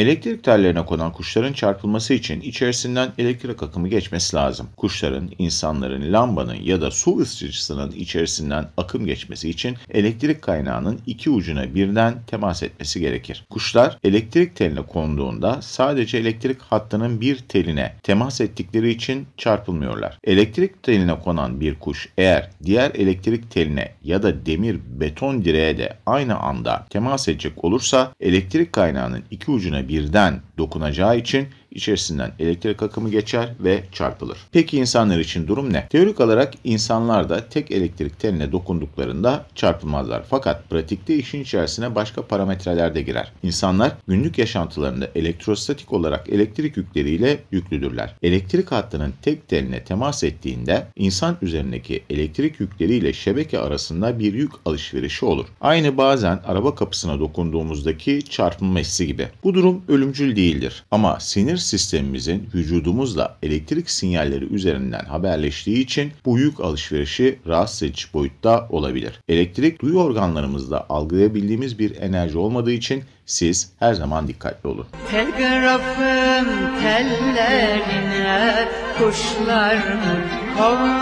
Elektrik tellerine konan kuşların çarpılması için içerisinden elektrik akımı geçmesi lazım. Kuşların, insanların, lambanın ya da su ısıtıcısının içerisinden akım geçmesi için elektrik kaynağının iki ucuna birden temas etmesi gerekir. Kuşlar elektrik teline konduğunda sadece elektrik hattının bir teline temas ettikleri için çarpılmıyorlar. Elektrik teline konan bir kuş eğer diğer elektrik teline ya da demir beton direğe de aynı anda temas edecek olursa elektrik kaynağının iki ucuna birden dokunacağı için içerisinden elektrik akımı geçer ve çarpılır. Peki insanlar için durum ne? Teorik olarak insanlar da tek elektrik teline dokunduklarında çarpılmazlar. Fakat pratikte işin içerisine başka parametreler de girer. İnsanlar günlük yaşantılarında elektrostatik olarak elektrik yükleriyle yüklüdürler. Elektrik hattının tek teline temas ettiğinde insan üzerindeki elektrik yükleriyle şebeke arasında bir yük alışverişi olur. Aynı bazen araba kapısına dokunduğumuzdaki çarpılma hissi gibi. Bu durum ölümcül değildir ama sinir sistemimizin vücudumuzla elektrik sinyalleri üzerinden haberleştiği için bu yük alışverişi rahatsız edici boyutta olabilir. Elektrik duyu organlarımızda algılayabildiğimiz bir enerji olmadığı için siz her zaman dikkatli olun. Telgrafın tellerine kuşlar mı